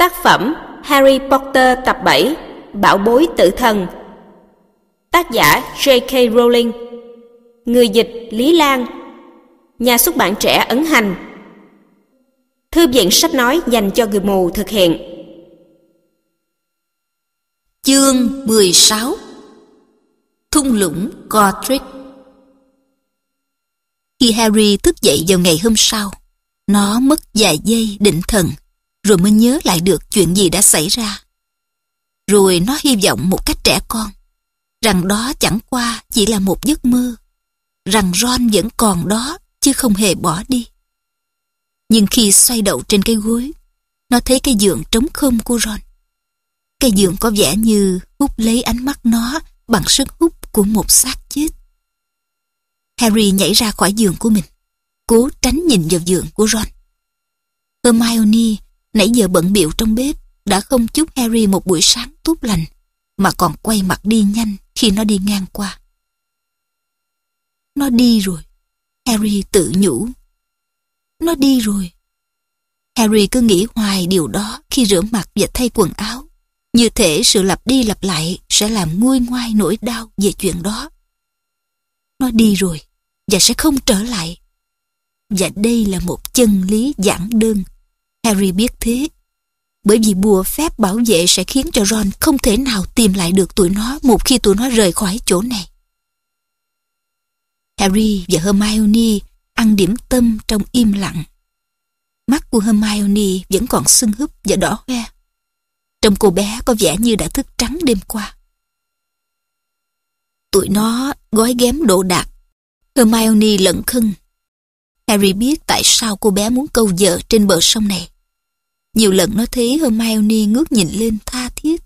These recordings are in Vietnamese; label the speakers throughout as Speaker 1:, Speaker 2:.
Speaker 1: Tác phẩm Harry Potter tập 7 Bảo bối tử thần Tác giả J.K. Rowling Người dịch Lý Lan Nhà xuất bản trẻ Ấn Hành Thư viện sách nói dành cho người mù thực hiện Chương 16 Thung lũng Godric Khi Harry thức dậy vào ngày hôm sau, nó mất vài giây định thần rồi mới nhớ lại được chuyện gì đã xảy ra. Rồi nó hy vọng một cách trẻ con, rằng đó chẳng qua chỉ là một giấc mơ, rằng Ron vẫn còn đó chứ không hề bỏ đi. Nhưng khi xoay đầu trên cái gối, nó thấy cái giường trống không của Ron. Cái giường có vẻ như hút lấy ánh mắt nó bằng sức hút của một xác chết. Harry nhảy ra khỏi giường của mình, cố tránh nhìn vào giường của Ron. Hermione Nãy giờ bận biệu trong bếp, đã không chúc Harry một buổi sáng tốt lành, mà còn quay mặt đi nhanh khi nó đi ngang qua. Nó đi rồi, Harry tự nhủ. Nó đi rồi. Harry cứ nghĩ hoài điều đó khi rửa mặt và thay quần áo. Như thể sự lặp đi lặp lại sẽ làm nguôi ngoai nỗi đau về chuyện đó. Nó đi rồi và sẽ không trở lại. Và đây là một chân lý giản đơn Harry biết thế. Bởi vì bùa phép bảo vệ sẽ khiến cho Ron không thể nào tìm lại được tụi nó một khi tụi nó rời khỏi chỗ này. Harry và Hermione ăn điểm tâm trong im lặng. Mắt của Hermione vẫn còn sưng húp và đỏ hoe. Trông cô bé có vẻ như đã thức trắng đêm qua. Tụi nó gói ghém đồ đạc. Hermione lận khưng Harry biết tại sao cô bé muốn câu vợ trên bờ sông này. Nhiều lần nó thấy Hermione ngước nhìn lên tha thiết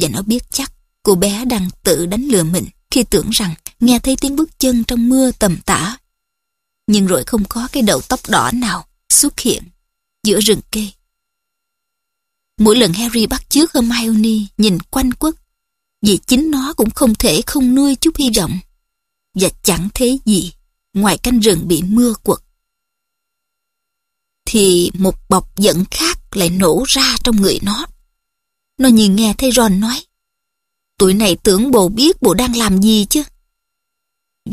Speaker 1: và nó biết chắc cô bé đang tự đánh lừa mình khi tưởng rằng nghe thấy tiếng bước chân trong mưa tầm tã. Nhưng rồi không có cái đầu tóc đỏ nào xuất hiện giữa rừng kê. Mỗi lần Harry bắt chước Hermione nhìn quanh quất vì chính nó cũng không thể không nuôi chút hy vọng và chẳng thế gì ngoài canh rừng bị mưa quật thì một bọc giận khác lại nổ ra trong người nó. Nó nhìn nghe thấy Ron nói, tuổi này tưởng bồ biết bồ đang làm gì chứ.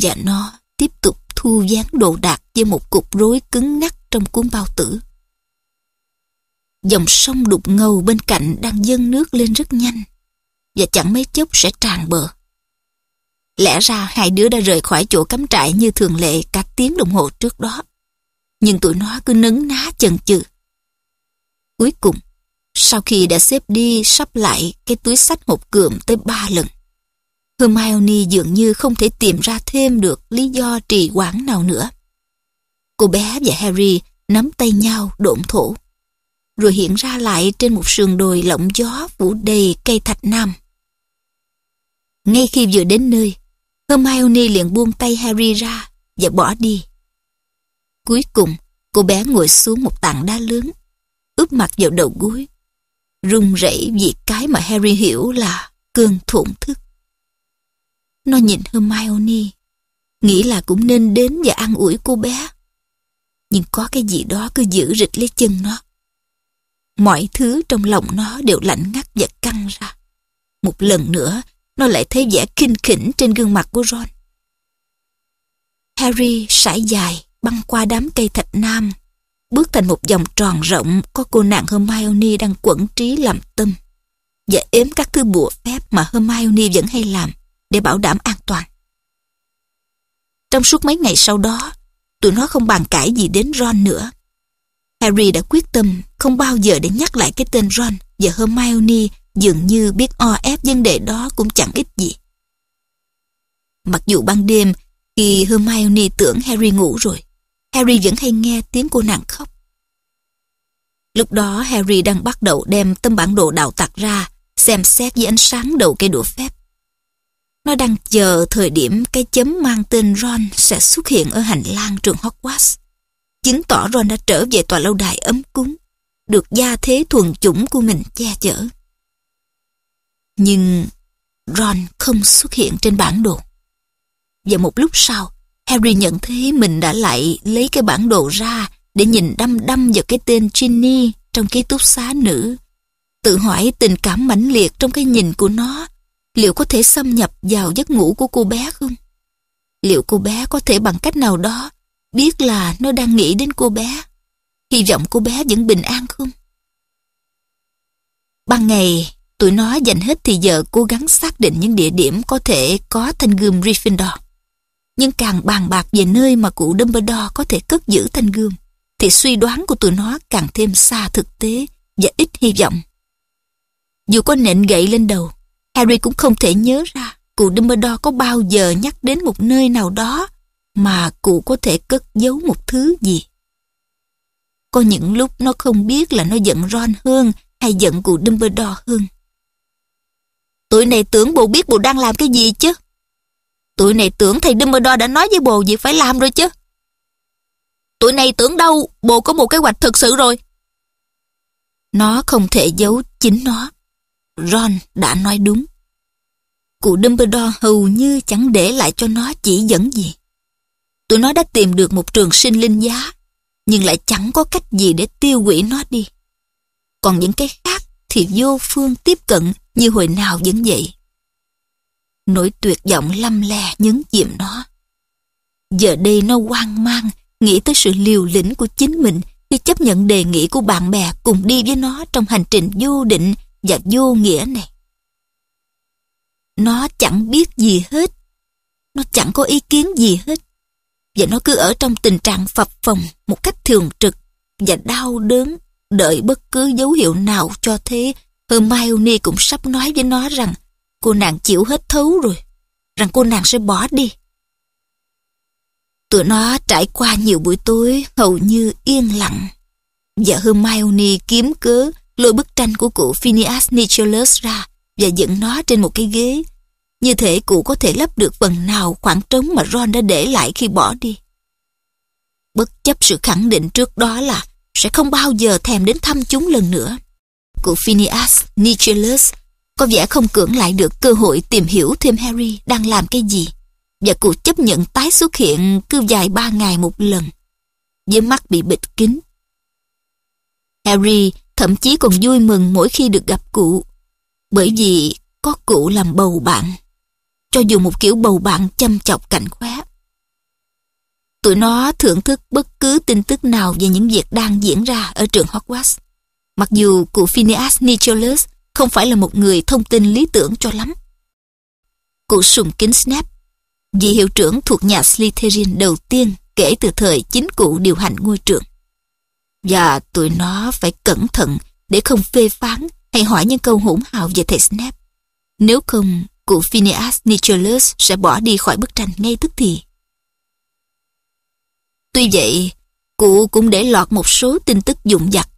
Speaker 1: Và nó tiếp tục thu dán đồ đạc với một cục rối cứng ngắc trong cuốn bao tử. Dòng sông đục ngầu bên cạnh đang dâng nước lên rất nhanh và chẳng mấy chốc sẽ tràn bờ. Lẽ ra hai đứa đã rời khỏi chỗ cắm trại như thường lệ cả tiếng đồng hồ trước đó nhưng tụi nó cứ nấn ná chần chừ. Cuối cùng, sau khi đã xếp đi sắp lại cái túi sách hộp cườm tới ba lần, Hermione dường như không thể tìm ra thêm được lý do trì hoãn nào nữa. Cô bé và Harry nắm tay nhau độn thổ, rồi hiện ra lại trên một sườn đồi lộng gió phủ đầy cây thạch nam. Ngay khi vừa đến nơi, Hermione liền buông tay Harry ra và bỏ đi. Cuối cùng, cô bé ngồi xuống một tảng đá lớn, ướp mặt vào đầu gối, run rẩy vì cái mà Harry hiểu là cơn thổn thức. Nó nhìn Hermione, nghĩ là cũng nên đến và an ủi cô bé. Nhưng có cái gì đó cứ giữ rịch lấy chân nó. Mọi thứ trong lòng nó đều lạnh ngắt và căng ra. Một lần nữa, nó lại thấy vẻ kinh khỉnh trên gương mặt của Ron. Harry sải dài, băng qua đám cây thạch nam, bước thành một vòng tròn rộng có cô nàng Hermione đang quẩn trí làm tâm và ếm các thứ bùa phép mà Hermione vẫn hay làm để bảo đảm an toàn. Trong suốt mấy ngày sau đó, tụi nó không bàn cãi gì đến Ron nữa. Harry đã quyết tâm không bao giờ để nhắc lại cái tên Ron và Hermione dường như biết o ép vấn đề đó cũng chẳng ít gì. Mặc dù ban đêm khi Hermione tưởng Harry ngủ rồi, Harry vẫn hay nghe tiếng cô nàng khóc. Lúc đó Harry đang bắt đầu đem tấm bản đồ đạo tặc ra, xem xét dưới ánh sáng đầu cây đũa phép. Nó đang chờ thời điểm cái chấm mang tên Ron sẽ xuất hiện ở hành lang trường Hogwarts. Chứng tỏ Ron đã trở về tòa lâu đài ấm cúng, được gia thế thuần chủng của mình che chở. Nhưng Ron không xuất hiện trên bản đồ. Và một lúc sau, Harry nhận thấy mình đã lại lấy cái bản đồ ra để nhìn đăm đăm vào cái tên Ginny trong ký túc xá nữ. Tự hỏi tình cảm mãnh liệt trong cái nhìn của nó liệu có thể xâm nhập vào giấc ngủ của cô bé không? Liệu cô bé có thể bằng cách nào đó biết là nó đang nghĩ đến cô bé? Hy vọng cô bé vẫn bình an không? Ban ngày, tụi nó dành hết thì giờ cố gắng xác định những địa điểm có thể có thanh gươm Gryffindor nhưng càng bàn bạc về nơi mà cụ Dumbledore có thể cất giữ thanh gươm, thì suy đoán của tụi nó càng thêm xa thực tế và ít hy vọng. Dù có nện gậy lên đầu, Harry cũng không thể nhớ ra cụ Dumbledore có bao giờ nhắc đến một nơi nào đó mà cụ có thể cất giấu một thứ gì. Có những lúc nó không biết là nó giận Ron hơn hay giận cụ Dumbledore hơn. Tụi này tưởng bộ biết bộ đang làm cái gì chứ? Tụi này tưởng thầy Dumbledore đã nói với bồ việc phải làm rồi chứ. Tụi này tưởng đâu bồ có một kế hoạch thực sự rồi. Nó không thể giấu chính nó. Ron đã nói đúng. Cụ Dumbledore hầu như chẳng để lại cho nó chỉ dẫn gì. Tụi nó đã tìm được một trường sinh linh giá, nhưng lại chẳng có cách gì để tiêu hủy nó đi. Còn những cái khác thì vô phương tiếp cận như hồi nào vẫn vậy nỗi tuyệt vọng lâm le nhấn chìm nó. Giờ đây nó hoang mang, nghĩ tới sự liều lĩnh của chính mình khi chấp nhận đề nghị của bạn bè cùng đi với nó trong hành trình vô định và vô nghĩa này. Nó chẳng biết gì hết, nó chẳng có ý kiến gì hết, và nó cứ ở trong tình trạng phập phồng một cách thường trực và đau đớn đợi bất cứ dấu hiệu nào cho thế Hermione cũng sắp nói với nó rằng Cô nàng chịu hết thấu rồi, rằng cô nàng sẽ bỏ đi. Tụi nó trải qua nhiều buổi tối hầu như yên lặng. Và Hermione kiếm cớ lôi bức tranh của cụ Phineas Nicholas ra và dựng nó trên một cái ghế. Như thể cụ có thể lấp được phần nào khoảng trống mà Ron đã để lại khi bỏ đi. Bất chấp sự khẳng định trước đó là sẽ không bao giờ thèm đến thăm chúng lần nữa. Cụ Phineas Nicholas có vẻ không cưỡng lại được cơ hội tìm hiểu thêm Harry đang làm cái gì và cuộc chấp nhận tái xuất hiện cứ dài ba ngày một lần với mắt bị bịt kín. Harry thậm chí còn vui mừng mỗi khi được gặp cụ bởi vì có cụ làm bầu bạn cho dù một kiểu bầu bạn chăm chọc cạnh khóe. Tụi nó thưởng thức bất cứ tin tức nào về những việc đang diễn ra ở trường Hogwarts. Mặc dù cụ Phineas Nicholas không phải là một người thông tin lý tưởng cho lắm. Cụ sùng kính Snap, vị hiệu trưởng thuộc nhà Slytherin đầu tiên kể từ thời chính cụ điều hành ngôi trường. Và tụi nó phải cẩn thận để không phê phán hay hỏi những câu hỗn hào về thầy Snap. Nếu không, cụ Phineas Nicholas sẽ bỏ đi khỏi bức tranh ngay tức thì. Tuy vậy, cụ cũng để lọt một số tin tức dụng dặt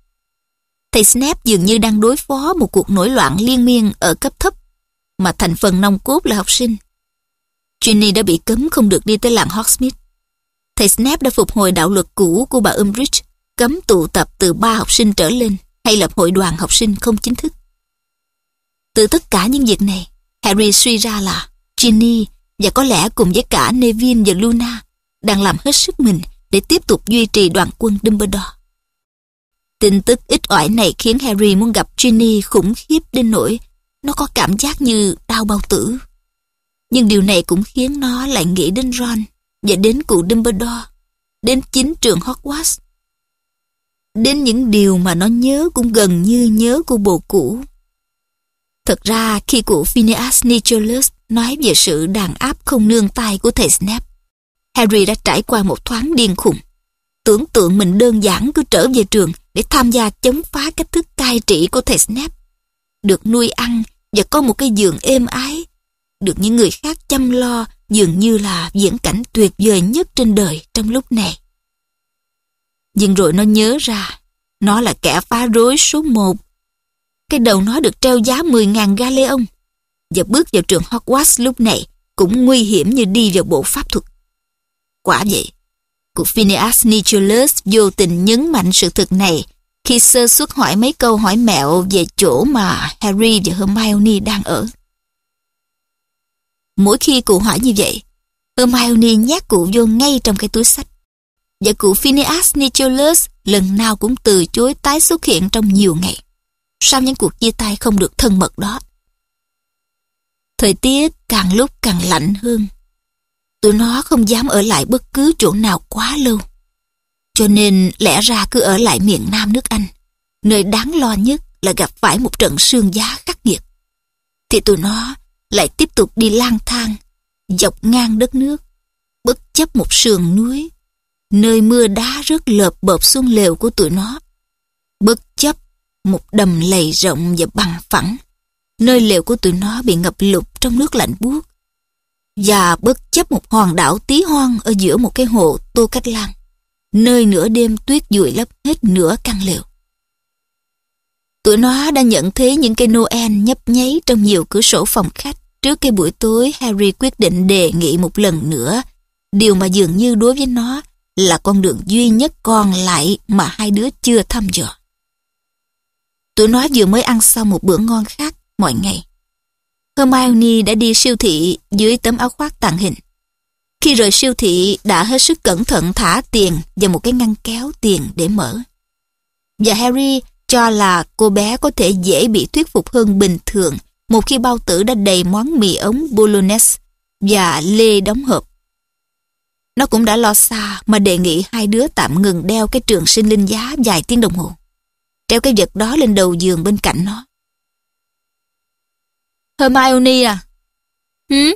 Speaker 1: thầy Snape dường như đang đối phó một cuộc nổi loạn liên miên ở cấp thấp mà thành phần nòng cốt là học sinh. Ginny đã bị cấm không được đi tới làng Hogsmeade. Thầy Snape đã phục hồi đạo luật cũ của bà Umbridge cấm tụ tập từ ba học sinh trở lên hay lập hội đoàn học sinh không chính thức. Từ tất cả những việc này, Harry suy ra là Ginny và có lẽ cùng với cả Neville và Luna đang làm hết sức mình để tiếp tục duy trì đoàn quân Dumbledore. Tin tức ít ỏi này khiến Harry muốn gặp Ginny khủng khiếp đến nỗi nó có cảm giác như đau bao tử. Nhưng điều này cũng khiến nó lại nghĩ đến Ron và đến cụ Dumbledore, đến chính trường Hogwarts. Đến những điều mà nó nhớ cũng gần như nhớ của bộ cũ. Thật ra khi cụ Phineas Nicholas nói về sự đàn áp không nương tay của thầy Snape, Harry đã trải qua một thoáng điên khùng tưởng tượng mình đơn giản cứ trở về trường để tham gia chống phá cách thức cai trị của thầy Snap. Được nuôi ăn và có một cái giường êm ái, được những người khác chăm lo dường như là diễn cảnh tuyệt vời nhất trên đời trong lúc này. Nhưng rồi nó nhớ ra, nó là kẻ phá rối số một. Cái đầu nó được treo giá 10.000 ông và bước vào trường Hogwarts lúc này cũng nguy hiểm như đi vào bộ pháp thuật. Quả vậy, của Phineas Nicholas vô tình nhấn mạnh sự thực này khi sơ suất hỏi mấy câu hỏi mẹo về chỗ mà Harry và Hermione đang ở. Mỗi khi cụ hỏi như vậy, Hermione nhát cụ vô ngay trong cái túi sách. Và cụ Phineas Nicholas lần nào cũng từ chối tái xuất hiện trong nhiều ngày. Sau những cuộc chia tay không được thân mật đó. Thời tiết càng lúc càng lạnh hơn tụi nó không dám ở lại bất cứ chỗ nào quá lâu. Cho nên lẽ ra cứ ở lại miền Nam nước Anh, nơi đáng lo nhất là gặp phải một trận sương giá khắc nghiệt. Thì tụi nó lại tiếp tục đi lang thang, dọc ngang đất nước, bất chấp một sườn núi, nơi mưa đá rớt lợp bợp xuống lều của tụi nó. Bất chấp một đầm lầy rộng và bằng phẳng, nơi lều của tụi nó bị ngập lụt trong nước lạnh buốt và bất chấp một hòn đảo tí hoang ở giữa một cái hồ Tô Cách Lan, nơi nửa đêm tuyết dụi lấp hết nửa căn lều. Tụi nó đã nhận thấy những cây Noel nhấp nháy trong nhiều cửa sổ phòng khách trước cái buổi tối Harry quyết định đề nghị một lần nữa, điều mà dường như đối với nó là con đường duy nhất còn lại mà hai đứa chưa thăm dò. Tụi nó vừa mới ăn xong một bữa ngon khác mọi ngày. Hermione đã đi siêu thị dưới tấm áo khoác tàng hình. Khi rời siêu thị đã hết sức cẩn thận thả tiền vào một cái ngăn kéo tiền để mở. Và Harry cho là cô bé có thể dễ bị thuyết phục hơn bình thường một khi bao tử đã đầy món mì ống bolognese và lê đóng hộp. Nó cũng đã lo xa mà đề nghị hai đứa tạm ngừng đeo cái trường sinh linh giá vài tiếng đồng hồ. Treo cái vật đó lên đầu giường bên cạnh nó. Hermione à? Hử?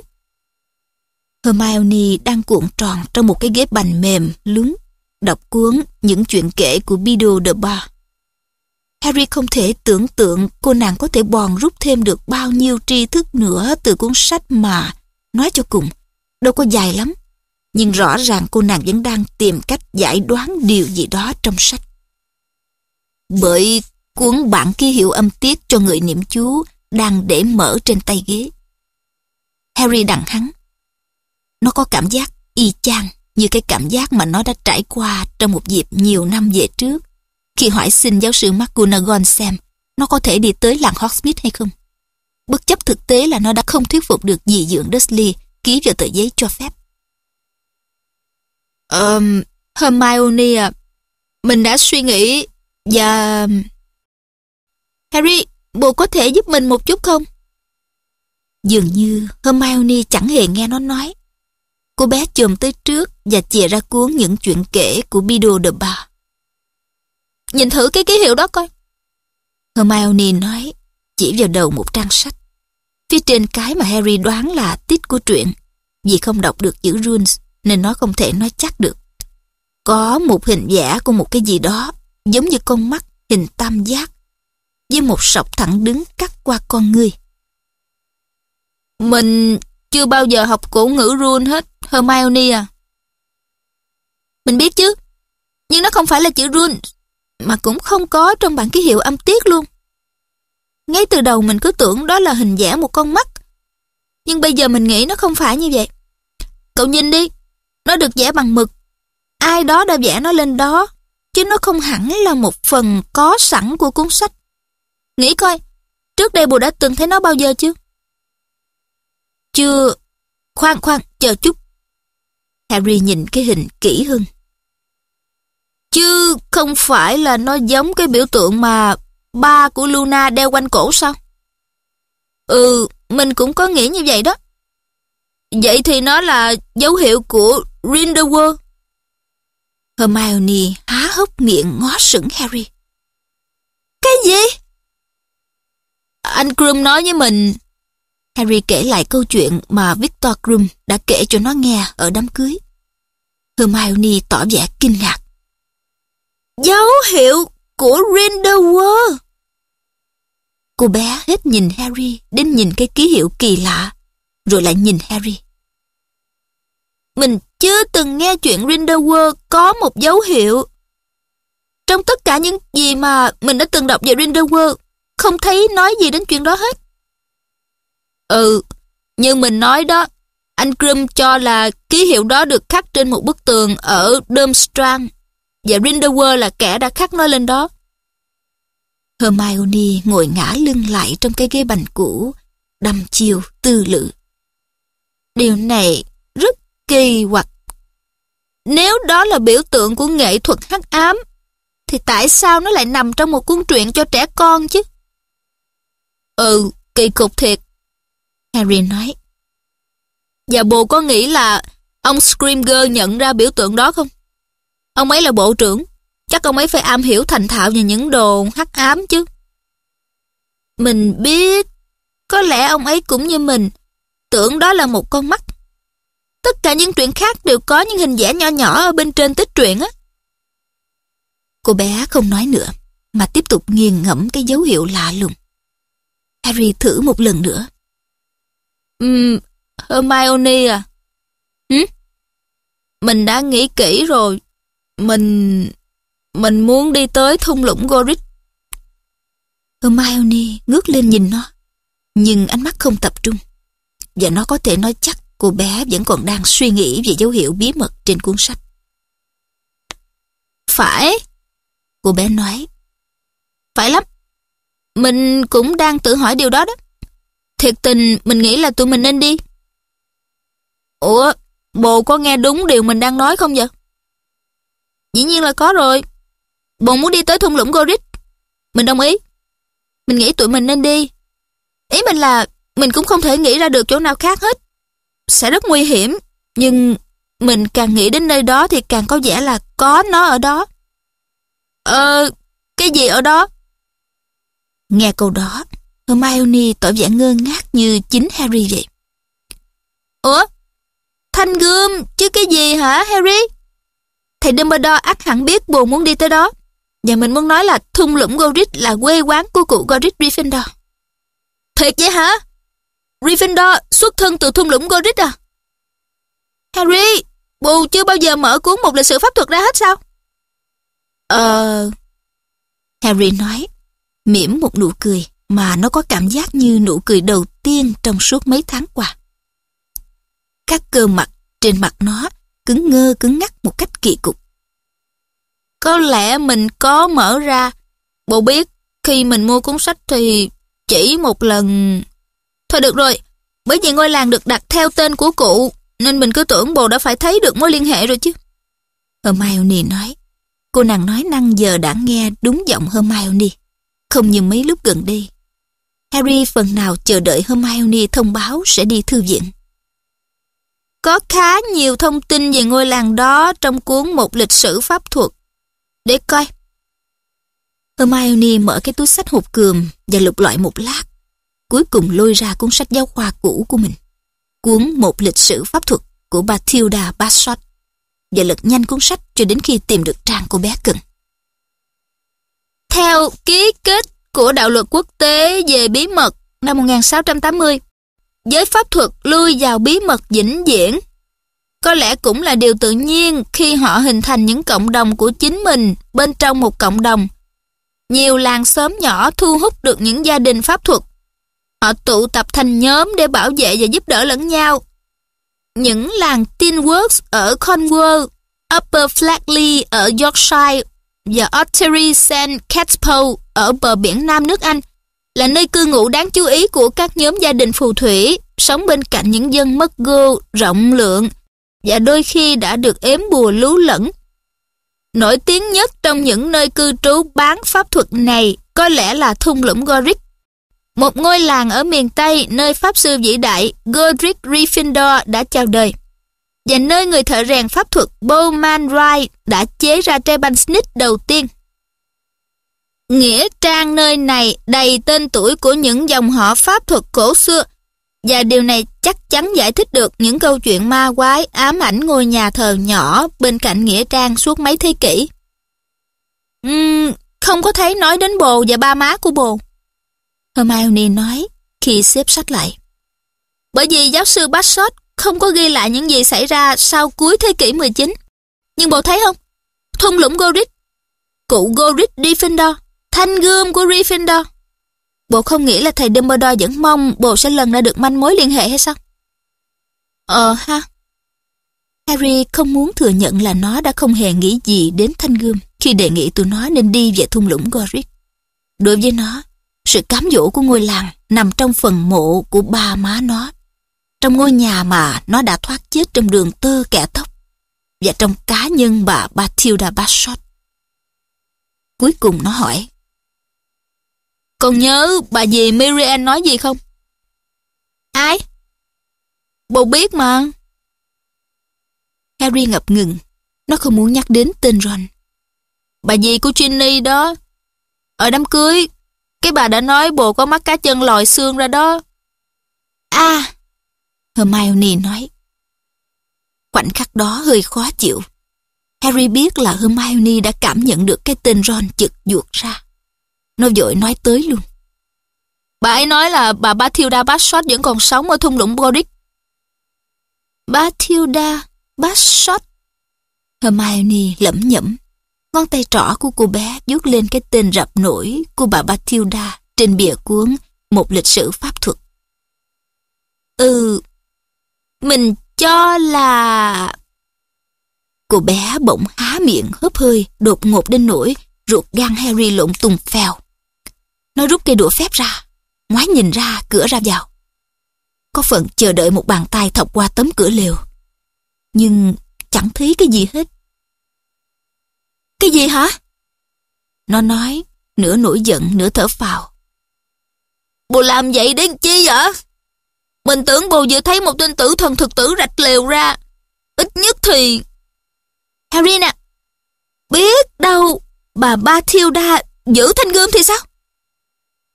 Speaker 1: Hermione đang cuộn tròn trong một cái ghế bành mềm, lúng, đọc cuốn những chuyện kể của Bido the Bar. Harry không thể tưởng tượng cô nàng có thể bòn rút thêm được bao nhiêu tri thức nữa từ cuốn sách mà, nói cho cùng, đâu có dài lắm. Nhưng rõ ràng cô nàng vẫn đang tìm cách giải đoán điều gì đó trong sách. Bởi cuốn bản ký hiệu âm tiết cho người niệm chú đang để mở trên tay ghế. Harry đặng hắn. Nó có cảm giác y chang như cái cảm giác mà nó đã trải qua trong một dịp nhiều năm về trước khi hỏi xin giáo sư McGonagall xem nó có thể đi tới làng Hogsmeade hay không. Bất chấp thực tế là nó đã không thuyết phục được dì dưỡng Dursley ký vào tờ giấy cho phép. Um, Hermione à, mình đã suy nghĩ và... Harry, Bộ có thể giúp mình một chút không? Dường như Hermione chẳng hề nghe nó nói. Cô bé chồm tới trước và chìa ra cuốn những chuyện kể của Bido the Bar. Nhìn thử cái ký hiệu đó coi. Hermione nói, chỉ vào đầu một trang sách. Phía trên cái mà Harry đoán là tít của truyện. Vì không đọc được chữ runes nên nó không thể nói chắc được. Có một hình vẽ của một cái gì đó giống như con mắt hình tam giác với một sọc thẳng đứng cắt qua con ngươi. Mình chưa bao giờ học cổ ngữ run hết, Hermione à. Mình biết chứ, nhưng nó không phải là chữ run, mà cũng không có trong bản ký hiệu âm tiết luôn. Ngay từ đầu mình cứ tưởng đó là hình vẽ một con mắt, nhưng bây giờ mình nghĩ nó không phải như vậy. Cậu nhìn đi, nó được vẽ bằng mực. Ai đó đã vẽ nó lên đó, chứ nó không hẳn là một phần có sẵn của cuốn sách. Nghĩ coi, trước đây bồ đã từng thấy nó bao giờ chứ? Chưa... Khoan khoan, chờ chút. Harry nhìn cái hình kỹ hơn. Chứ không phải là nó giống cái biểu tượng mà ba của Luna đeo quanh cổ sao? Ừ, mình cũng có nghĩ như vậy đó. Vậy thì nó là dấu hiệu của Grindelwald. Hermione há hốc miệng ngó sững Harry. Cái gì? Anh Krum nói với mình... Harry kể lại câu chuyện mà Victor Krum đã kể cho nó nghe ở đám cưới. Hermione tỏ vẻ kinh ngạc. Dấu hiệu của Grindelwald. Cô bé hết nhìn Harry đến nhìn cái ký hiệu kỳ lạ, rồi lại nhìn Harry. Mình chưa từng nghe chuyện Grindelwald có một dấu hiệu. Trong tất cả những gì mà mình đã từng đọc về Grindelwald, không thấy nói gì đến chuyện đó hết. Ừ, nhưng mình nói đó, anh Crum cho là ký hiệu đó được khắc trên một bức tường ở Durmstrang và Rinderwer là kẻ đã khắc nó lên đó. Hermione ngồi ngã lưng lại trong cái ghế bành cũ, đăm chiều tư lự. Điều này rất kỳ hoặc Nếu đó là biểu tượng của nghệ thuật hắc ám, thì tại sao nó lại nằm trong một cuốn truyện cho trẻ con chứ? Ừ, kỳ cục thiệt. Harry nói. Và bồ có nghĩ là ông Scrimger nhận ra biểu tượng đó không? Ông ấy là bộ trưởng, chắc ông ấy phải am hiểu thành thạo về những đồ hắc ám chứ. Mình biết, có lẽ ông ấy cũng như mình, tưởng đó là một con mắt. Tất cả những chuyện khác đều có những hình vẽ nhỏ nhỏ ở bên trên tích truyện á. Cô bé không nói nữa, mà tiếp tục nghiền ngẫm cái dấu hiệu lạ lùng. Harry thử một lần nữa. Ừm, Hermione à? Hử? Ừ? Mình đã nghĩ kỹ rồi. Mình... Mình muốn đi tới thung lũng Gorich. Hermione ngước lên nhìn nó, nhưng ánh mắt không tập trung. Và nó có thể nói chắc cô bé vẫn còn đang suy nghĩ về dấu hiệu bí mật trên cuốn sách. Phải, cô bé nói. Phải lắm, mình cũng đang tự hỏi điều đó đó. Thiệt tình mình nghĩ là tụi mình nên đi. Ủa, bồ có nghe đúng điều mình đang nói không vậy? Dĩ nhiên là có rồi. Bồ muốn đi tới thung lũng Gorit. Mình đồng ý. Mình nghĩ tụi mình nên đi. Ý mình là mình cũng không thể nghĩ ra được chỗ nào khác hết. Sẽ rất nguy hiểm, nhưng mình càng nghĩ đến nơi đó thì càng có vẻ là có nó ở đó. Ờ, cái gì ở đó? Nghe câu đó, Hermione tỏ vẻ ngơ ngác như chính Harry vậy. Ủa? Thanh gươm chứ cái gì hả Harry? Thầy Dumbledore ắt hẳn biết buồn muốn đi tới đó. Và mình muốn nói là thung lũng Gorich là quê quán của cụ Gorich Gryffindor. Thiệt vậy hả? Gryffindor xuất thân từ thung lũng Gorich à? Harry, Bù chưa bao giờ mở cuốn một lịch sử pháp thuật ra hết sao? Ờ... Harry nói, mỉm một nụ cười mà nó có cảm giác như nụ cười đầu tiên trong suốt mấy tháng qua. Các cơ mặt trên mặt nó cứng ngơ cứng ngắc một cách kỳ cục. Có lẽ mình có mở ra, bộ biết khi mình mua cuốn sách thì chỉ một lần... Thôi được rồi, bởi vì ngôi làng được đặt theo tên của cụ, nên mình cứ tưởng bồ đã phải thấy được mối liên hệ rồi chứ. Hermione nói. Cô nàng nói năng giờ đã nghe đúng giọng Hermione không như mấy lúc gần đây. Harry phần nào chờ đợi Hermione thông báo sẽ đi thư viện. Có khá nhiều thông tin về ngôi làng đó trong cuốn một lịch sử pháp thuật. Để coi. Hermione mở cái túi sách hộp cườm và lục loại một lát. Cuối cùng lôi ra cuốn sách giáo khoa cũ của mình. Cuốn một lịch sử pháp thuật của Bathilda Bassot và lật nhanh cuốn sách cho đến khi tìm được trang cô bé cần theo ký kết của đạo luật quốc tế về bí mật năm 1680. Giới pháp thuật lui vào bí mật vĩnh viễn. Có lẽ cũng là điều tự nhiên khi họ hình thành những cộng đồng của chính mình bên trong một cộng đồng. Nhiều làng xóm nhỏ thu hút được những gia đình pháp thuật. Họ tụ tập thành nhóm để bảo vệ và giúp đỡ lẫn nhau. Những làng Tinworks ở Cornwall, Upper Flatley ở Yorkshire và Ottery St. Catpole ở bờ biển Nam nước Anh là nơi cư ngụ đáng chú ý của các nhóm gia đình phù thủy sống bên cạnh những dân mất gô rộng lượng và đôi khi đã được ếm bùa lú lẫn. Nổi tiếng nhất trong những nơi cư trú bán pháp thuật này có lẽ là thung lũng Gorick, một ngôi làng ở miền Tây nơi Pháp sư vĩ đại Godric Gryffindor đã chào đời và nơi người thợ rèn pháp thuật Bowman Wright đã chế ra tre banh snitch đầu tiên. Nghĩa trang nơi này đầy tên tuổi của những dòng họ pháp thuật cổ xưa và điều này chắc chắn giải thích được những câu chuyện ma quái ám ảnh ngôi nhà thờ nhỏ bên cạnh Nghĩa trang suốt mấy thế kỷ. Uhm, không có thấy nói đến bồ và ba má của bồ. Hermione nói khi xếp sách lại. Bởi vì giáo sư Bassett không có ghi lại những gì xảy ra sau cuối thế kỷ 19. Nhưng bộ thấy không? Thung lũng Gorit, cụ Gorit Gryffindor, thanh gươm của Gryffindor. Bộ không nghĩ là thầy Dumbledore vẫn mong bộ sẽ lần ra được manh mối liên hệ hay sao? Ờ ha. Harry không muốn thừa nhận là nó đã không hề nghĩ gì đến thanh gươm khi đề nghị tụi nó nên đi về thung lũng Gorit. Đối với nó, sự cám dỗ của ngôi làng nằm trong phần mộ của ba má nó trong ngôi nhà mà nó đã thoát chết trong đường tơ kẻ tóc và trong cá nhân bà Bathilda Bassot. Cuối cùng nó hỏi Con nhớ bà dì Miriam nói gì không? Ai? Bồ biết mà. Harry ngập ngừng. Nó không muốn nhắc đến tên Ron. Bà dì của Ginny đó. Ở đám cưới, cái bà đã nói bồ có mắt cá chân lòi xương ra đó. À, Hermione nói. Khoảnh khắc đó hơi khó chịu. Harry biết là Hermione đã cảm nhận được cái tên Ron chực ruột ra. Nó vội nói tới luôn. Bà ấy nói là bà Bathilda Bassot vẫn còn sống ở thung lũng Boric. Bathilda Bassot. Hermione lẩm nhẩm. Ngón tay trỏ của cô bé vuốt lên cái tên rập nổi của bà Bathilda trên bìa cuốn Một lịch sử pháp thuật. Ừ, mình cho là... Cô bé bỗng há miệng hớp hơi, đột ngột đến nỗi ruột gan Harry lộn tùng phèo. Nó rút cây đũa phép ra, ngoái nhìn ra cửa ra vào. Có phận chờ đợi một bàn tay thọc qua tấm cửa liều, Nhưng chẳng thấy cái gì hết. Cái gì hả? Nó nói, nửa nổi giận, nửa thở phào. Bồ làm vậy đến chi vậy? Mình tưởng bồ vừa thấy một tên tử thần thực tử rạch lều ra. Ít nhất thì... Harry nè, biết đâu bà Bathilda giữ thanh gươm thì sao?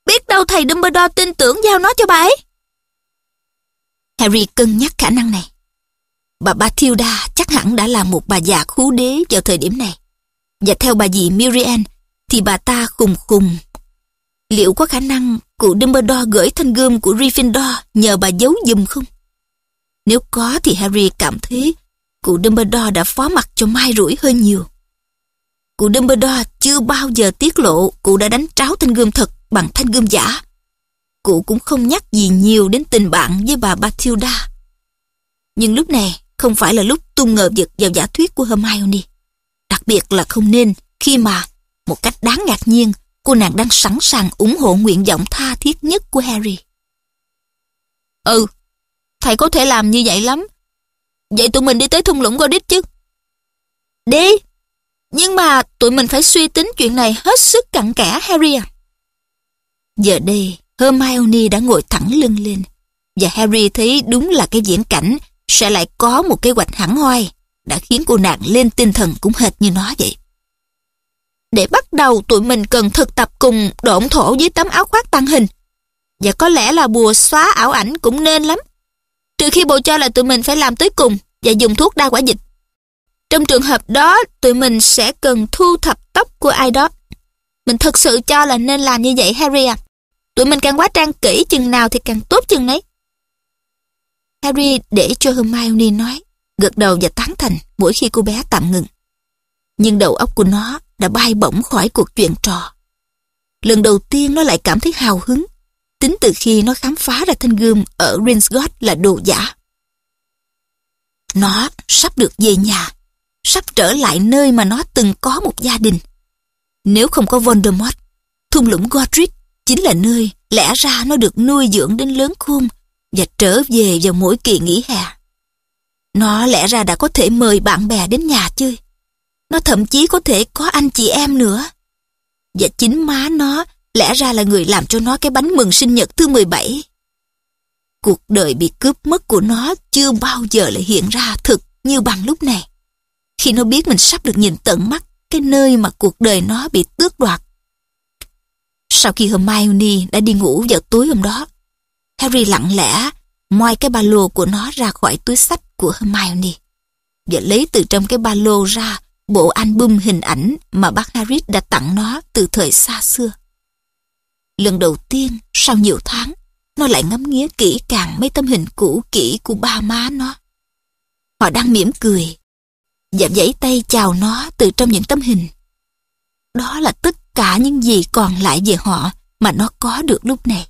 Speaker 1: Biết đâu thầy Dumbledore tin tưởng giao nó cho bà ấy? Harry cân nhắc khả năng này. Bà Bathilda chắc hẳn đã là một bà già khú đế vào thời điểm này. Và theo bà dì Muriel thì bà ta khùng khùng liệu có khả năng cụ Dumbledore gửi thanh gươm của Gryffindor nhờ bà giấu giùm không? Nếu có thì Harry cảm thấy cụ Dumbledore đã phó mặt cho mai rủi hơi nhiều. Cụ Dumbledore chưa bao giờ tiết lộ cụ đã đánh tráo thanh gươm thật bằng thanh gươm giả. Cụ cũng không nhắc gì nhiều đến tình bạn với bà Bathilda. Nhưng lúc này không phải là lúc tung ngờ vực vào giả thuyết của Hermione. Đặc biệt là không nên khi mà, một cách đáng ngạc nhiên, cô nàng đang sẵn sàng ủng hộ nguyện vọng tha thiết nhất của Harry. Ừ, thầy có thể làm như vậy lắm. Vậy tụi mình đi tới thung lũng Godric chứ? Đi! Nhưng mà tụi mình phải suy tính chuyện này hết sức cặn kẽ Harry à. Giờ đây, Hermione đã ngồi thẳng lưng lên và Harry thấy đúng là cái diễn cảnh sẽ lại có một kế hoạch hẳn hoi đã khiến cô nàng lên tinh thần cũng hệt như nó vậy để bắt đầu tụi mình cần thực tập cùng độn thổ dưới tấm áo khoác tăng hình. Và có lẽ là bùa xóa ảo ảnh cũng nên lắm. Trừ khi bộ cho là tụi mình phải làm tới cùng và dùng thuốc đa quả dịch. Trong trường hợp đó, tụi mình sẽ cần thu thập tóc của ai đó. Mình thực sự cho là nên làm như vậy Harry à. Tụi mình càng quá trang kỹ chừng nào thì càng tốt chừng nấy. Harry để cho Hermione nói, gật đầu và tán thành mỗi khi cô bé tạm ngừng. Nhưng đầu óc của nó đã bay bổng khỏi cuộc chuyện trò. Lần đầu tiên nó lại cảm thấy hào hứng, tính từ khi nó khám phá ra thanh gươm ở Rinsgott là đồ giả. Nó sắp được về nhà, sắp trở lại nơi mà nó từng có một gia đình. Nếu không có Voldemort, thung lũng Godric chính là nơi lẽ ra nó được nuôi dưỡng đến lớn khôn và trở về vào mỗi kỳ nghỉ hè. Nó lẽ ra đã có thể mời bạn bè đến nhà chơi, nó thậm chí có thể có anh chị em nữa. Và chính má nó lẽ ra là người làm cho nó cái bánh mừng sinh nhật thứ 17. Cuộc đời bị cướp mất của nó chưa bao giờ lại hiện ra thực như bằng lúc này. Khi nó biết mình sắp được nhìn tận mắt cái nơi mà cuộc đời nó bị tước đoạt. Sau khi Hermione đã đi ngủ vào tối hôm đó, Harry lặng lẽ moi cái ba lô của nó ra khỏi túi sách của Hermione và lấy từ trong cái ba lô ra bộ album hình ảnh mà bác Harris đã tặng nó từ thời xa xưa. Lần đầu tiên, sau nhiều tháng, nó lại ngắm nghía kỹ càng mấy tấm hình cũ kỹ của ba má nó. Họ đang mỉm cười và vẫy tay chào nó từ trong những tấm hình. Đó là tất cả những gì còn lại về họ mà nó có được lúc này.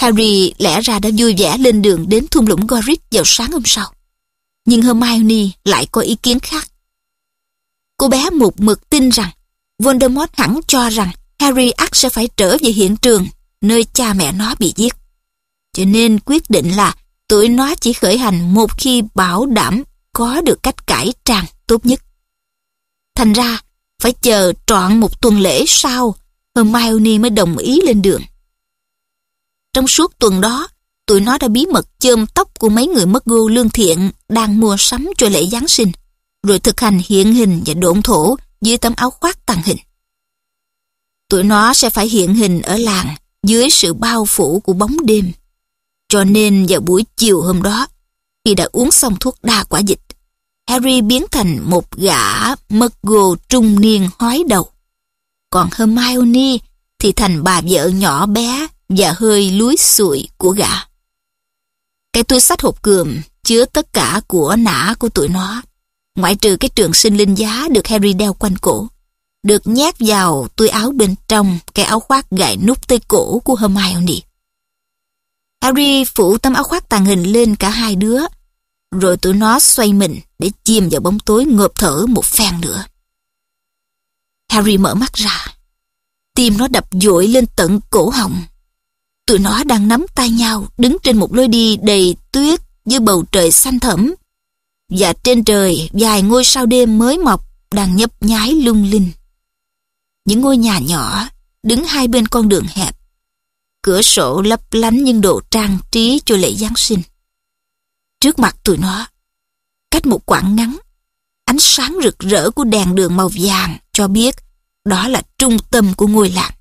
Speaker 1: Harry lẽ ra đã vui vẻ lên đường đến thung lũng Gorick vào sáng hôm sau nhưng Hermione lại có ý kiến khác. Cô bé một mực tin rằng Voldemort hẳn cho rằng Harry ắt sẽ phải trở về hiện trường nơi cha mẹ nó bị giết. Cho nên quyết định là tuổi nó chỉ khởi hành một khi bảo đảm có được cách cải trang tốt nhất. Thành ra, phải chờ trọn một tuần lễ sau, Hermione mới đồng ý lên đường. Trong suốt tuần đó, tụi nó đã bí mật chôm tóc của mấy người mất gô lương thiện đang mua sắm cho lễ Giáng sinh, rồi thực hành hiện hình và độn thổ dưới tấm áo khoác tàng hình. Tụi nó sẽ phải hiện hình ở làng dưới sự bao phủ của bóng đêm. Cho nên vào buổi chiều hôm đó, khi đã uống xong thuốc đa quả dịch, Harry biến thành một gã mất gô trung niên hói đầu. Còn Hermione thì thành bà vợ nhỏ bé và hơi lúi sụi của gã. Cái túi sách hộp cườm chứa tất cả của nã của tụi nó, ngoại trừ cái trường sinh linh giá được Harry đeo quanh cổ, được nhét vào túi áo bên trong cái áo khoác gài nút tới cổ của Hermione. Harry phủ tấm áo khoác tàng hình lên cả hai đứa, rồi tụi nó xoay mình để chìm vào bóng tối ngộp thở một phen nữa. Harry mở mắt ra, tim nó đập dội lên tận cổ họng. Tụi nó đang nắm tay nhau đứng trên một lối đi đầy tuyết dưới bầu trời xanh thẫm. Và trên trời vài ngôi sao đêm mới mọc đang nhấp nháy lung linh. Những ngôi nhà nhỏ đứng hai bên con đường hẹp. Cửa sổ lấp lánh những đồ trang trí cho lễ Giáng sinh. Trước mặt tụi nó, cách một quãng ngắn, ánh sáng rực rỡ của đèn đường màu vàng cho biết đó là trung tâm của ngôi làng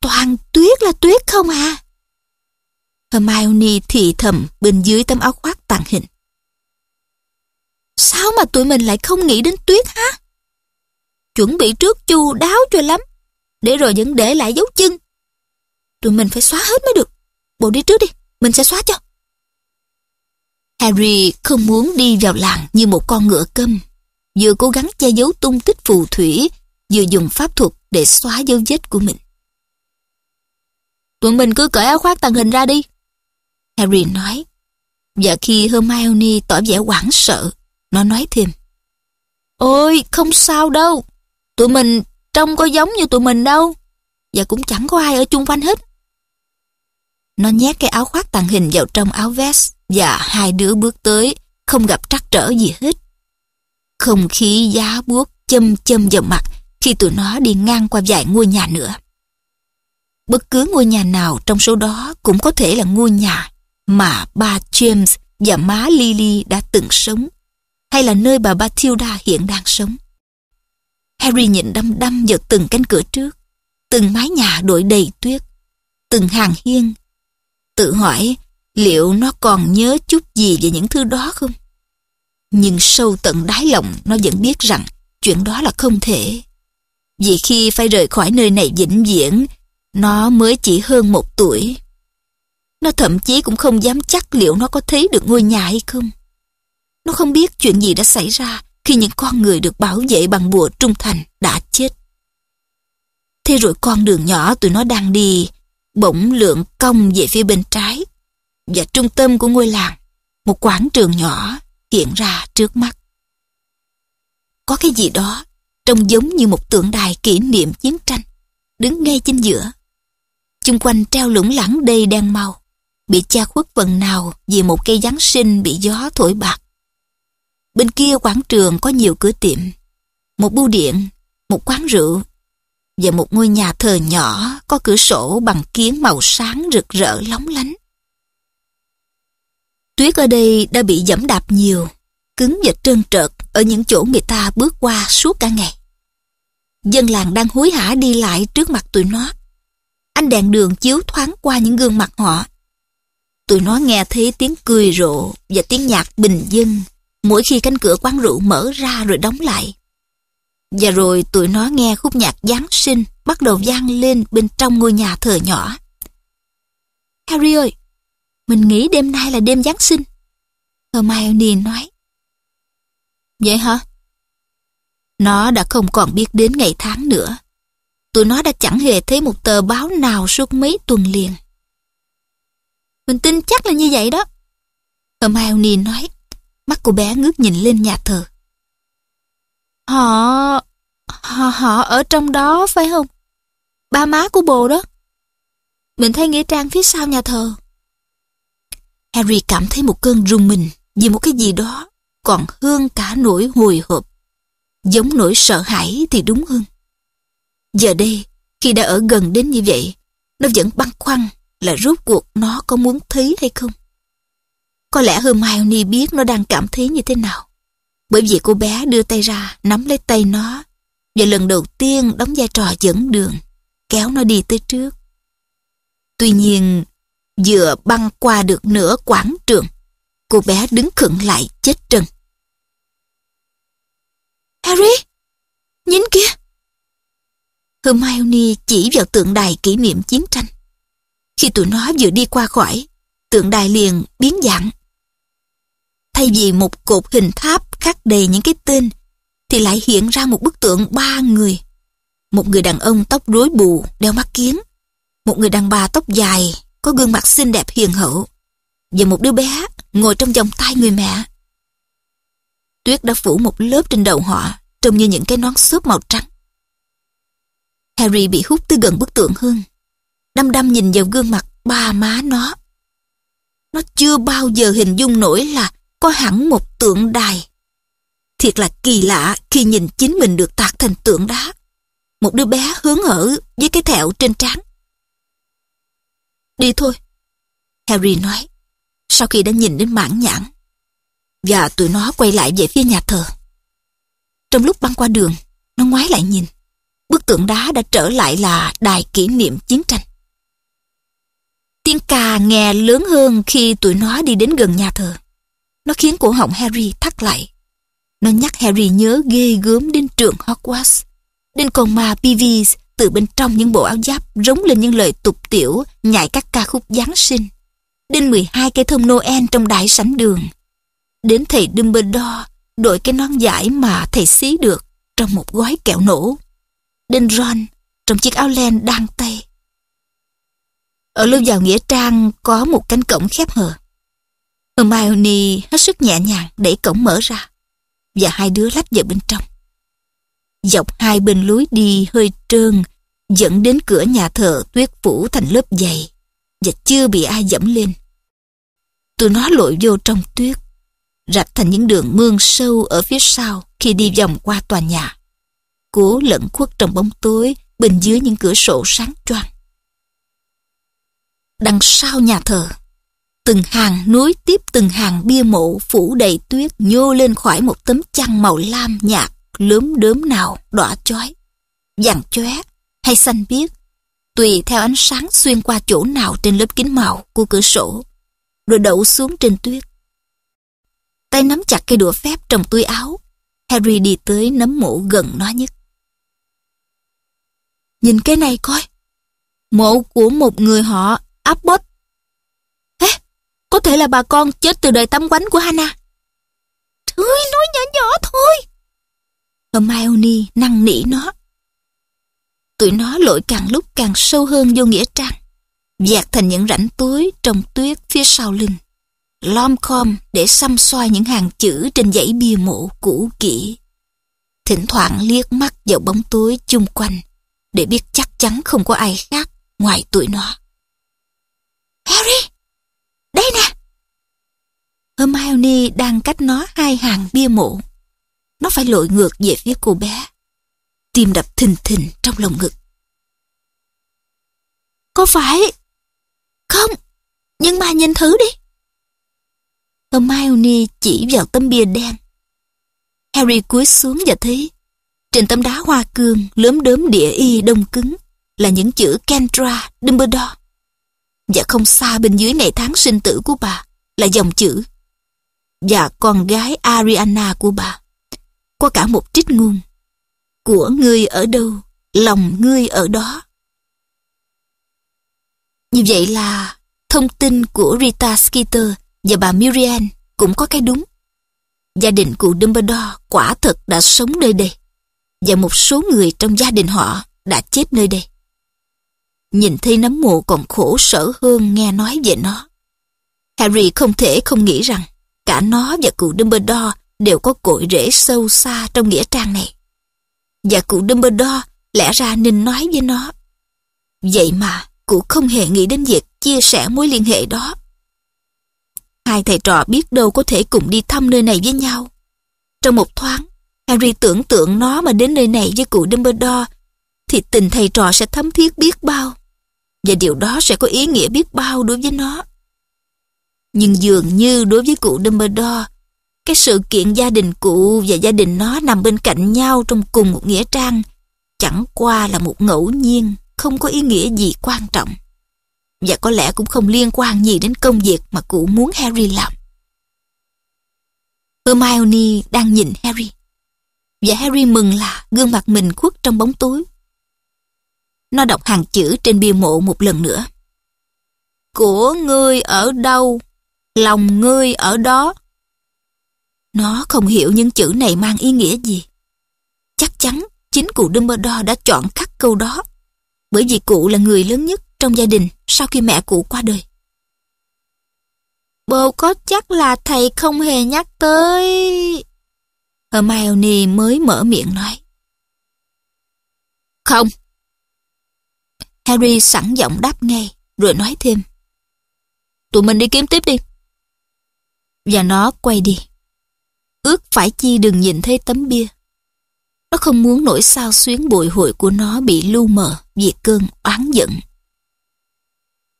Speaker 1: toàn tuyết là tuyết không à? Hermione thì thầm bên dưới tấm áo khoác tàn hình. Sao mà tụi mình lại không nghĩ đến tuyết hả? Chuẩn bị trước chu đáo cho lắm, để rồi vẫn để lại dấu chân. Tụi mình phải xóa hết mới được. Bộ đi trước đi, mình sẽ xóa cho. Harry không muốn đi vào làng như một con ngựa câm, vừa cố gắng che giấu tung tích phù thủy, vừa dùng pháp thuật để xóa dấu vết của mình tụi mình cứ cởi áo khoác tàng hình ra đi. Harry nói. Và khi Hermione tỏ vẻ hoảng sợ, nó nói thêm. Ôi, không sao đâu. Tụi mình trông có giống như tụi mình đâu. Và cũng chẳng có ai ở chung quanh hết. Nó nhét cái áo khoác tàng hình vào trong áo vest và hai đứa bước tới, không gặp trắc trở gì hết. Không khí giá buốt châm châm vào mặt khi tụi nó đi ngang qua vài ngôi nhà nữa bất cứ ngôi nhà nào trong số đó cũng có thể là ngôi nhà mà ba James và má Lily đã từng sống, hay là nơi bà Bathilda hiện đang sống. Harry nhìn đăm đăm vào từng cánh cửa trước, từng mái nhà đội đầy tuyết, từng hàng hiên. Tự hỏi liệu nó còn nhớ chút gì về những thứ đó không? Nhưng sâu tận đáy lòng nó vẫn biết rằng chuyện đó là không thể. Vì khi phải rời khỏi nơi này vĩnh viễn nó mới chỉ hơn một tuổi. Nó thậm chí cũng không dám chắc liệu nó có thấy được ngôi nhà hay không. Nó không biết chuyện gì đã xảy ra khi những con người được bảo vệ bằng bùa trung thành đã chết. Thế rồi con đường nhỏ tụi nó đang đi bỗng lượn cong về phía bên trái và trung tâm của ngôi làng, một quảng trường nhỏ hiện ra trước mắt. Có cái gì đó trông giống như một tượng đài kỷ niệm chiến tranh đứng ngay chính giữa chung quanh treo lủng lẳng đầy đèn màu, bị che khuất phần nào vì một cây Giáng sinh bị gió thổi bạc. Bên kia quảng trường có nhiều cửa tiệm, một bưu điện, một quán rượu và một ngôi nhà thờ nhỏ có cửa sổ bằng kiến màu sáng rực rỡ lóng lánh. Tuyết ở đây đã bị dẫm đạp nhiều, cứng và trơn trợt ở những chỗ người ta bước qua suốt cả ngày. Dân làng đang hối hả đi lại trước mặt tụi nó Ánh đèn đường chiếu thoáng qua những gương mặt họ. Tụi nó nghe thấy tiếng cười rộ và tiếng nhạc bình dân mỗi khi cánh cửa quán rượu mở ra rồi đóng lại. Và rồi tụi nó nghe khúc nhạc Giáng sinh bắt đầu vang lên bên trong ngôi nhà thờ nhỏ. Harry ơi, mình nghĩ đêm nay là đêm Giáng sinh. Hermione nói. Vậy hả? Nó đã không còn biết đến ngày tháng nữa tụi nó đã chẳng hề thấy một tờ báo nào suốt mấy tuần liền. Mình tin chắc là như vậy đó. Hermione nói, mắt cô bé ngước nhìn lên nhà thờ. Họ... họ họ ở trong đó phải không? Ba má của bồ đó. Mình thấy nghĩa trang phía sau nhà thờ. Harry cảm thấy một cơn rùng mình vì một cái gì đó còn hương cả nỗi hồi hộp. Giống nỗi sợ hãi thì đúng hơn. Giờ đây, khi đã ở gần đến như vậy, nó vẫn băn khoăn là rốt cuộc nó có muốn thấy hay không. Có lẽ Hermione biết nó đang cảm thấy như thế nào. Bởi vì cô bé đưa tay ra, nắm lấy tay nó và lần đầu tiên đóng vai trò dẫn đường, kéo nó đi tới trước. Tuy nhiên, vừa băng qua được nửa quảng trường, cô bé đứng khựng lại chết trần. Harry, nhìn kia. Hermione chỉ vào tượng đài kỷ niệm chiến tranh. Khi tụi nó vừa đi qua khỏi, tượng đài liền biến dạng. Thay vì một cột hình tháp khắc đầy những cái tên, thì lại hiện ra một bức tượng ba người. Một người đàn ông tóc rối bù, đeo mắt kiến. Một người đàn bà tóc dài, có gương mặt xinh đẹp hiền hậu. Và một đứa bé ngồi trong vòng tay người mẹ. Tuyết đã phủ một lớp trên đầu họ, trông như những cái nón xốp màu trắng. Harry bị hút tới gần bức tượng hơn. Đăm đăm nhìn vào gương mặt ba má nó. Nó chưa bao giờ hình dung nổi là có hẳn một tượng đài. Thiệt là kỳ lạ khi nhìn chính mình được tạc thành tượng đá. Một đứa bé hướng hở với cái thẹo trên trán. Đi thôi, Harry nói, sau khi đã nhìn đến mảng nhãn. Và tụi nó quay lại về phía nhà thờ. Trong lúc băng qua đường, nó ngoái lại nhìn bức tượng đá đã trở lại là đài kỷ niệm chiến tranh. Tiếng ca nghe lớn hơn khi tụi nó đi đến gần nhà thờ. Nó khiến cổ họng Harry thắt lại. Nó nhắc Harry nhớ ghê gớm đến trường Hogwarts, đến con ma Peeves từ bên trong những bộ áo giáp rống lên những lời tục tiểu nhại các ca khúc Giáng sinh, đến 12 cây thông Noel trong đại sảnh đường, đến thầy Dumbledore đội cái nón giải mà thầy xí được trong một gói kẹo nổ đinh ron trong chiếc áo len đang tay. Ở lưu vào Nghĩa Trang có một cánh cổng khép hờ. Hermione hết sức nhẹ nhàng đẩy cổng mở ra và hai đứa lách vào bên trong. Dọc hai bên lối đi hơi trơn dẫn đến cửa nhà thờ tuyết phủ thành lớp dày và chưa bị ai dẫm lên. Tụi nó lội vô trong tuyết rạch thành những đường mương sâu ở phía sau khi đi vòng qua tòa nhà của lẫn khuất trong bóng tối bên dưới những cửa sổ sáng choang. Đằng sau nhà thờ, từng hàng núi tiếp từng hàng bia mộ phủ đầy tuyết nhô lên khỏi một tấm chăn màu lam nhạt lốm đớm nào đỏ chói, vàng chóe hay xanh biếc, tùy theo ánh sáng xuyên qua chỗ nào trên lớp kính màu của cửa sổ, rồi đậu xuống trên tuyết. Tay nắm chặt cây đũa phép trong túi áo, Harry đi tới nấm mộ gần nó nhất. Nhìn cái này coi. Mộ của một người họ Abbott. Ê, có thể là bà con chết từ đời tắm quánh của Hannah. Thôi, nói nhỏ nhỏ thôi. Hermione năn nỉ nó. Tụi nó lội càng lúc càng sâu hơn vô nghĩa trang. Dạt thành những rãnh túi trồng tuyết phía sau lưng. Lom khom để xăm xoa những hàng chữ trên dãy bia mộ cũ kỹ. Thỉnh thoảng liếc mắt vào bóng tối chung quanh để biết chắc chắn không có ai khác ngoài tụi nó. Harry! Đây nè! Hermione đang cách nó hai hàng bia mộ. Nó phải lội ngược về phía cô bé. Tim đập thình thình trong lồng ngực. Có phải... Không, nhưng mà nhìn thử đi. Hermione chỉ vào tấm bia đen. Harry cúi xuống và thấy trên tấm đá hoa cương Lốm đớm địa y đông cứng Là những chữ Kendra Dumbledore Và không xa bên dưới ngày tháng sinh tử của bà Là dòng chữ Và con gái Ariana của bà Có cả một trích ngôn Của ngươi ở đâu Lòng ngươi ở đó Như vậy là Thông tin của Rita Skeeter Và bà Miriam cũng có cái đúng Gia đình cụ Dumbledore quả thật đã sống nơi đây và một số người trong gia đình họ đã chết nơi đây. Nhìn thấy nấm mộ còn khổ sở hơn nghe nói về nó. Harry không thể không nghĩ rằng cả nó và cụ Dumbledore đều có cội rễ sâu xa trong nghĩa trang này. Và cụ Dumbledore lẽ ra nên nói với nó. Vậy mà cụ không hề nghĩ đến việc chia sẻ mối liên hệ đó. Hai thầy trò biết đâu có thể cùng đi thăm nơi này với nhau. Trong một thoáng, Harry tưởng tượng nó mà đến nơi này với cụ Dumbledore thì tình thầy trò sẽ thấm thiết biết bao và điều đó sẽ có ý nghĩa biết bao đối với nó. Nhưng dường như đối với cụ Dumbledore cái sự kiện gia đình cụ và gia đình nó nằm bên cạnh nhau trong cùng một nghĩa trang chẳng qua là một ngẫu nhiên không có ý nghĩa gì quan trọng và có lẽ cũng không liên quan gì đến công việc mà cụ muốn Harry làm. Hermione đang nhìn Harry và Harry mừng là gương mặt mình khuất trong bóng tối. Nó đọc hàng chữ trên bia mộ một lần nữa. Của ngươi ở đâu, lòng ngươi ở đó. Nó không hiểu những chữ này mang ý nghĩa gì. Chắc chắn chính cụ Dumbledore đã chọn khắc câu đó bởi vì cụ là người lớn nhất trong gia đình sau khi mẹ cụ qua đời. Bồ có chắc là thầy không hề nhắc tới... Hermione ờ, mới mở miệng nói. Không. Harry sẵn giọng đáp ngay, rồi nói thêm. Tụi mình đi kiếm tiếp đi. Và nó quay đi. Ước phải chi đừng nhìn thấy tấm bia. Nó không muốn nỗi sao xuyến bồi hồi của nó bị lu mờ vì cơn oán giận.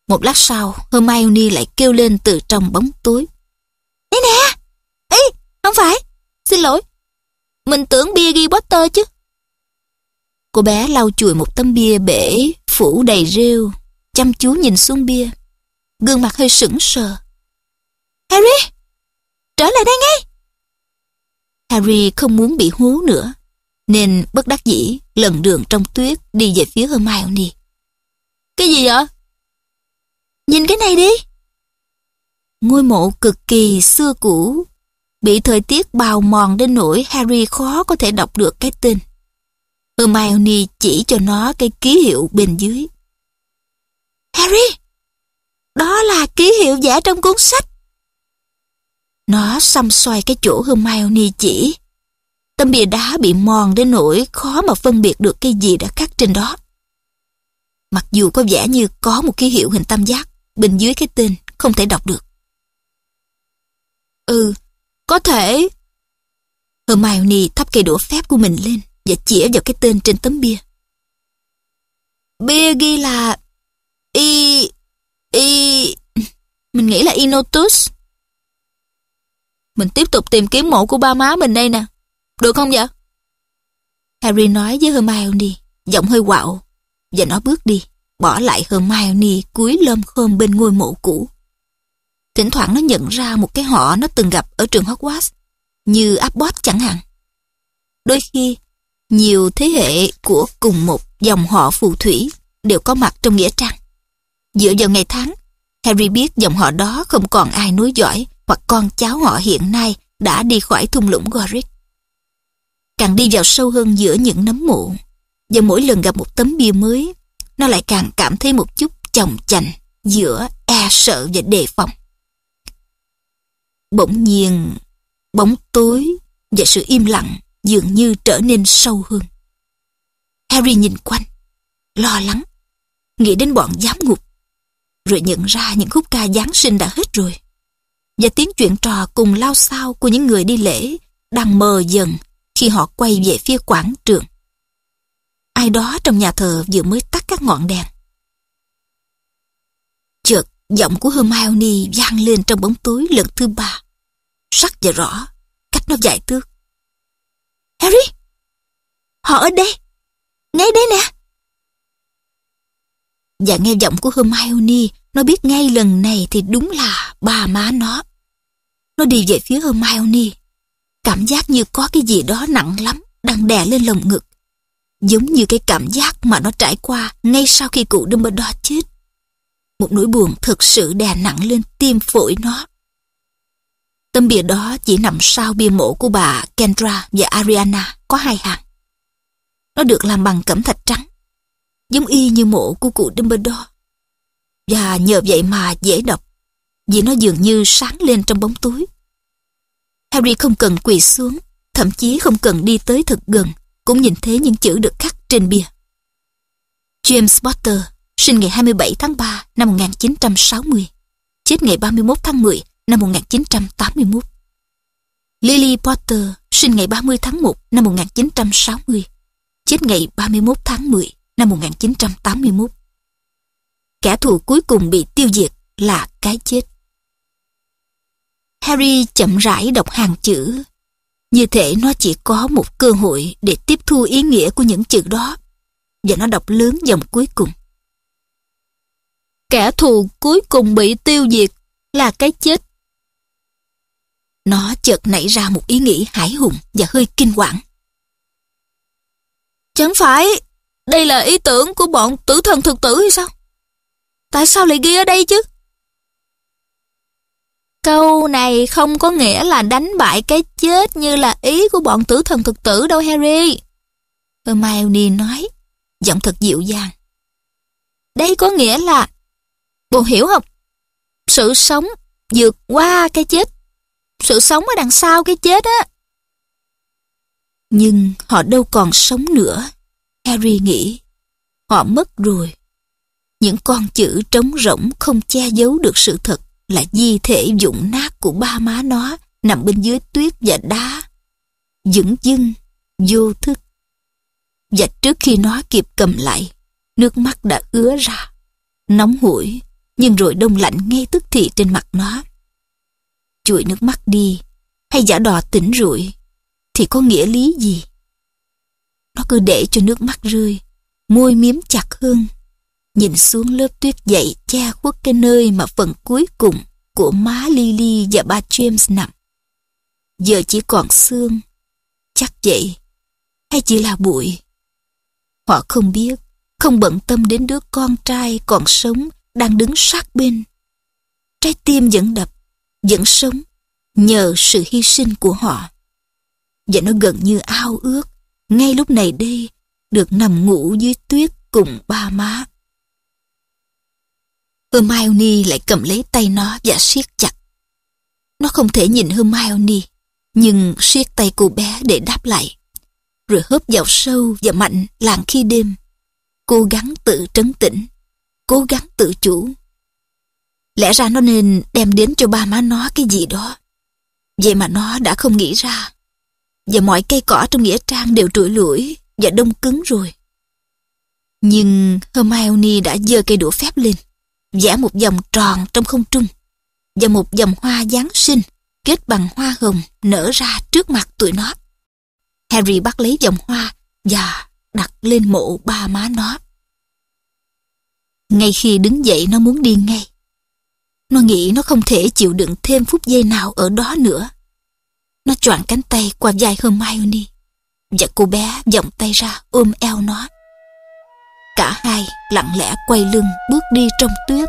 Speaker 1: Một lát sau, Hermione lại kêu lên từ trong bóng tối. Đây nè! Ê, không phải! Xin lỗi, mình tưởng bia ghi Potter chứ. Cô bé lau chùi một tấm bia bể, phủ đầy rêu, chăm chú nhìn xuống bia. Gương mặt hơi sững sờ. Harry! Trở lại đây ngay! Harry không muốn bị hú nữa, nên bất đắc dĩ lần đường trong tuyết đi về phía Hermione. Cái gì vậy? Nhìn cái này đi! Ngôi mộ cực kỳ xưa cũ bị thời tiết bào mòn đến nỗi Harry khó có thể đọc được cái tên. Hermione chỉ cho nó cái ký hiệu bên dưới. Harry! Đó là ký hiệu giả trong cuốn sách. Nó xăm xoay cái chỗ Hermione chỉ. Tấm bìa đá bị mòn đến nỗi khó mà phân biệt được cái gì đã khắc trên đó. Mặc dù có vẻ như có một ký hiệu hình tam giác bên dưới cái tên không thể đọc được. Ừ, có thể... Hermione thắp cây đũa phép của mình lên và chĩa vào cái tên trên tấm bia. Bia ghi là... Y... Y... Mình nghĩ là Inotus. Mình tiếp tục tìm kiếm mộ của ba má mình đây nè. Được không vậy? Harry nói với Hermione, giọng hơi quạo. Và nó bước đi, bỏ lại Hermione cúi lơm khơm bên ngôi mộ cũ. Thỉnh thoảng nó nhận ra một cái họ nó từng gặp ở trường Hogwarts, như Abbott chẳng hạn. Đôi khi, nhiều thế hệ của cùng một dòng họ phù thủy đều có mặt trong nghĩa trang. Dựa vào ngày tháng, Harry biết dòng họ đó không còn ai nối dõi hoặc con cháu họ hiện nay đã đi khỏi thung lũng Gorick. Càng đi vào sâu hơn giữa những nấm mộ, và mỗi lần gặp một tấm bia mới, nó lại càng cảm thấy một chút chồng chành giữa e sợ và đề phòng. Bỗng nhiên, bóng tối và sự im lặng dường như trở nên sâu hơn. Harry nhìn quanh, lo lắng, nghĩ đến bọn giám ngục, rồi nhận ra những khúc ca Giáng sinh đã hết rồi. Và tiếng chuyện trò cùng lao xao của những người đi lễ đang mờ dần khi họ quay về phía quảng trường. Ai đó trong nhà thờ vừa mới tắt các ngọn đèn. Giọng của Hermione vang lên trong bóng tối lần thứ ba. Sắc và rõ, cách nó dài tước. Harry! Họ ở đây! Ngay đây nè! Và nghe giọng của Hermione, nó biết ngay lần này thì đúng là bà má nó. Nó đi về phía Hermione. Cảm giác như có cái gì đó nặng lắm, đang đè lên lồng ngực. Giống như cái cảm giác mà nó trải qua ngay sau khi cụ Dumbledore chết một nỗi buồn thực sự đè nặng lên tim phổi nó. Tấm bia đó chỉ nằm sau bia mộ của bà Kendra và Ariana có hai hàng. Nó được làm bằng cẩm thạch trắng, giống y như mộ của cụ Dumbledore. Và nhờ vậy mà dễ đọc, vì nó dường như sáng lên trong bóng tối. Harry không cần quỳ xuống, thậm chí không cần đi tới thật gần, cũng nhìn thấy những chữ được khắc trên bia. James Potter sinh ngày 27 tháng 3 năm 1960, chết ngày 31 tháng 10 năm 1981. Lily Potter, sinh ngày 30 tháng 1 năm 1960, chết ngày 31 tháng 10 năm 1981. Kẻ thù cuối cùng bị tiêu diệt là cái chết. Harry chậm rãi đọc hàng chữ. Như thể nó chỉ có một cơ hội để tiếp thu ý nghĩa của những chữ đó. Và nó đọc lớn dòng cuối cùng kẻ thù cuối cùng bị tiêu diệt là cái chết. Nó chợt nảy ra một ý nghĩ hải hùng và hơi kinh hoàng. Chẳng phải đây là ý tưởng của bọn tử thần thực tử hay sao? Tại sao lại ghi ở đây chứ? Câu này không có nghĩa là đánh bại cái chết như là ý của bọn tử thần thực tử đâu Harry. Hermione nói, giọng thật dịu dàng. Đây có nghĩa là Bộ hiểu không? Sự sống vượt qua cái chết. Sự sống ở đằng sau cái chết á. Nhưng họ đâu còn sống nữa. Harry nghĩ. Họ mất rồi. Những con chữ trống rỗng không che giấu được sự thật là di thể dụng nát của ba má nó nằm bên dưới tuyết và đá. Dững dưng, vô thức. Và trước khi nó kịp cầm lại, nước mắt đã ứa ra. Nóng hổi, nhưng rồi đông lạnh ngay tức thì trên mặt nó. Chuỗi nước mắt đi, hay giả đò tỉnh rụi, thì có nghĩa lý gì? Nó cứ để cho nước mắt rơi, môi miếm chặt hương nhìn xuống lớp tuyết dậy che khuất cái nơi mà phần cuối cùng của má Lily và ba James nằm. Giờ chỉ còn xương, chắc vậy, hay chỉ là bụi? Họ không biết, không bận tâm đến đứa con trai còn sống đang đứng sát bên. Trái tim vẫn đập, vẫn sống nhờ sự hy sinh của họ. Và nó gần như ao ước, ngay lúc này đây, được nằm ngủ dưới tuyết cùng ba má. Hermione lại cầm lấy tay nó và siết chặt. Nó không thể nhìn Hermione, nhưng siết tay cô bé để đáp lại. Rồi hớp vào sâu và mạnh làng khi đêm. Cố gắng tự trấn tĩnh cố gắng tự chủ. Lẽ ra nó nên đem đến cho ba má nó cái gì đó. Vậy mà nó đã không nghĩ ra. Và mọi cây cỏ trong nghĩa trang đều trụi lủi và đông cứng rồi. Nhưng Hermione đã giơ cây đũa phép lên, vẽ một vòng tròn trong không trung và một vòng hoa Giáng sinh kết bằng hoa hồng nở ra trước mặt tụi nó. Harry bắt lấy vòng hoa và đặt lên mộ ba má nó. Ngay khi đứng dậy nó muốn đi ngay. Nó nghĩ nó không thể chịu đựng thêm phút giây nào ở đó nữa. Nó choàng cánh tay qua vai Hermione và cô bé vòng tay ra ôm eo nó. Cả hai lặng lẽ quay lưng bước đi trong tuyết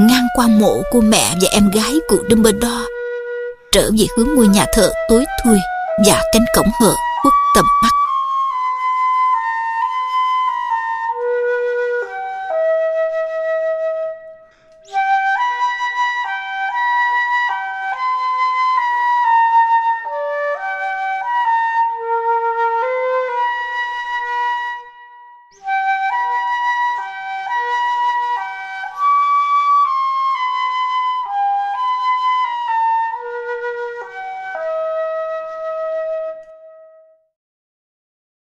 Speaker 1: ngang qua mộ của mẹ và em gái của Dumbledore trở về hướng ngôi nhà thờ tối thui và cánh cổng hở khuất tầm mắt.